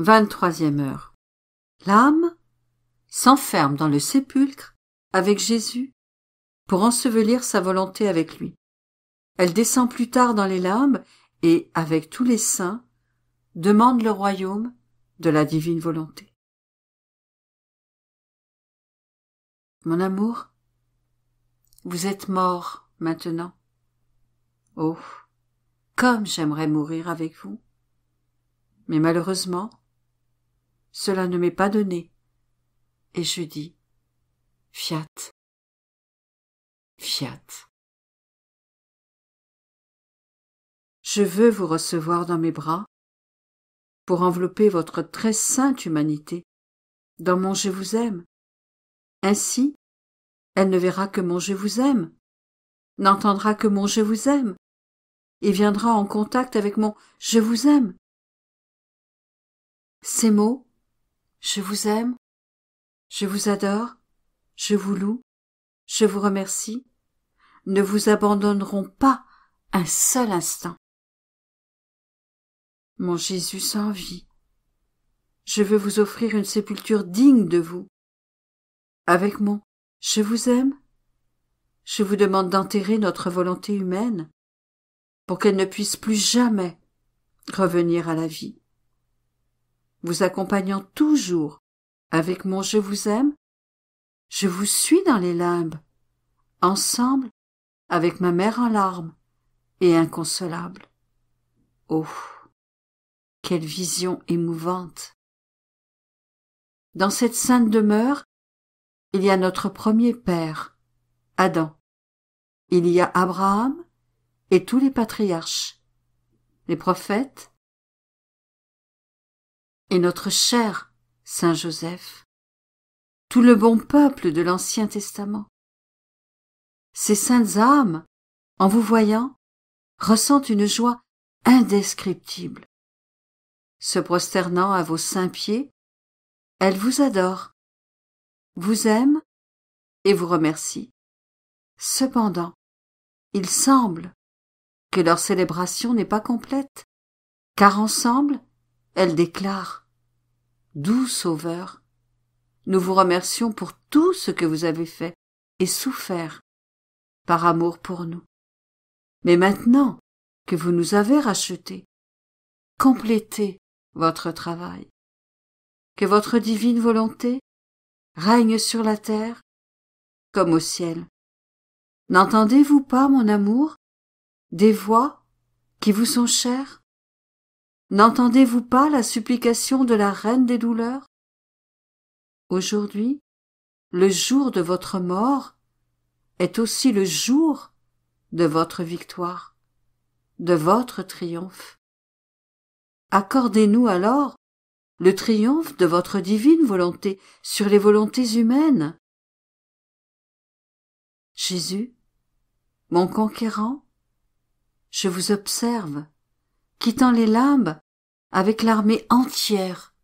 Vingt-troisième heure. L'âme s'enferme dans le sépulcre avec Jésus pour ensevelir sa volonté avec lui. Elle descend plus tard dans les larmes et, avec tous les saints, demande le royaume de la divine volonté. Mon amour, vous êtes mort maintenant. Oh, comme j'aimerais mourir avec vous. Mais malheureusement, cela ne m'est pas donné. Et je dis Fiat. Fiat. Je veux vous recevoir dans mes bras pour envelopper votre très sainte humanité dans mon je vous aime. Ainsi, elle ne verra que mon je vous aime, n'entendra que mon je vous aime, et viendra en contact avec mon je vous aime. Ces mots je vous aime, je vous adore, je vous loue, je vous remercie, ne vous abandonneront pas un seul instant. Mon Jésus sans vie, je veux vous offrir une sépulture digne de vous. Avec mon je vous aime, je vous demande d'enterrer notre volonté humaine pour qu'elle ne puisse plus jamais revenir à la vie vous accompagnant toujours avec mon je vous aime, je vous suis dans les limbes, ensemble avec ma mère en larmes et inconsolable. Oh. Quelle vision émouvante. Dans cette sainte demeure, il y a notre premier père, Adam. Il y a Abraham et tous les patriarches, les prophètes, et notre cher Saint Joseph, tout le bon peuple de l'Ancien Testament. Ces saintes âmes, en vous voyant, ressentent une joie indescriptible. Se prosternant à vos saints pieds, elles vous adorent, vous aiment et vous remercient. Cependant, il semble que leur célébration n'est pas complète, car ensemble, elle déclare Doux Sauveur, nous vous remercions pour tout ce que vous avez fait et souffert par amour pour nous. Mais maintenant que vous nous avez rachetés, complétez votre travail. Que votre divine volonté règne sur la terre comme au ciel. N'entendez-vous pas, mon amour, des voix qui vous sont chères N'entendez-vous pas la supplication de la reine des douleurs Aujourd'hui, le jour de votre mort est aussi le jour de votre victoire, de votre triomphe. Accordez-nous alors le triomphe de votre divine volonté sur les volontés humaines. Jésus, mon conquérant, je vous observe quittant les limbes avec l'armée entière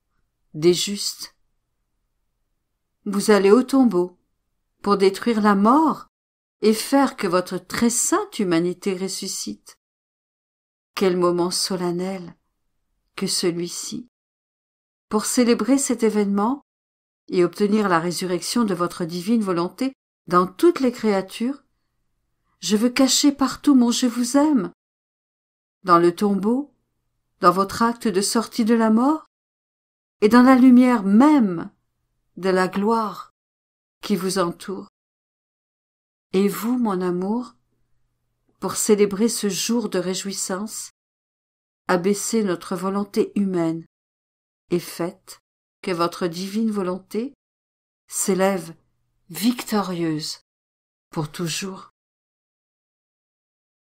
des justes. Vous allez au tombeau pour détruire la mort et faire que votre très sainte humanité ressuscite. Quel moment solennel que celui-ci. Pour célébrer cet événement et obtenir la résurrection de votre divine volonté dans toutes les créatures, je veux cacher partout mon je vous aime dans le tombeau, dans votre acte de sortie de la mort, et dans la lumière même de la gloire qui vous entoure. Et vous, mon amour, pour célébrer ce jour de réjouissance, abaissez notre volonté humaine et faites que votre divine volonté s'élève victorieuse pour toujours.